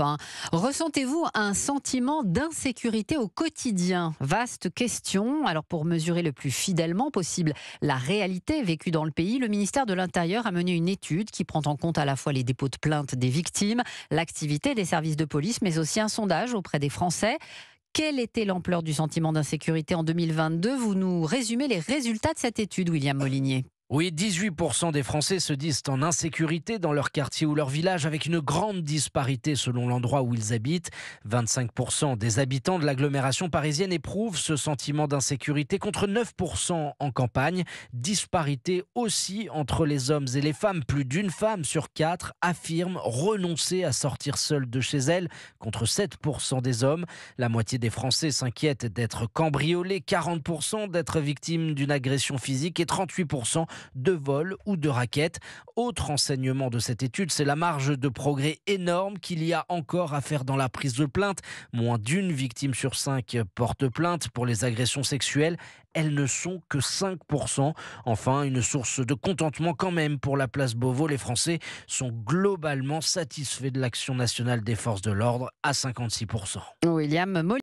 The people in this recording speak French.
Hein. Ressentez-vous un sentiment d'insécurité au quotidien Vaste question. Alors pour mesurer le plus fidèlement possible la réalité vécue dans le pays, le ministère de l'Intérieur a mené une étude qui prend en compte à la fois les dépôts de plaintes des victimes, l'activité des services de police, mais aussi un sondage auprès des Français. Quelle était l'ampleur du sentiment d'insécurité en 2022 Vous nous résumez les résultats de cette étude, William Molinier. Oui, 18% des Français se disent en insécurité dans leur quartier ou leur village, avec une grande disparité selon l'endroit où ils habitent. 25% des habitants de l'agglomération parisienne éprouvent ce sentiment d'insécurité, contre 9% en campagne. Disparité aussi entre les hommes et les femmes. Plus d'une femme sur quatre affirme renoncer à sortir seule de chez elle, contre 7% des hommes. La moitié des Français s'inquiètent d'être cambriolés, 40% d'être victimes d'une agression physique et 38% de vol ou de raquettes. Autre enseignement de cette étude, c'est la marge de progrès énorme qu'il y a encore à faire dans la prise de plainte. Moins d'une victime sur cinq porte plainte pour les agressions sexuelles. Elles ne sont que 5%. Enfin, une source de contentement quand même pour la place Beauvau. Les Français sont globalement satisfaits de l'action nationale des forces de l'ordre à 56%. William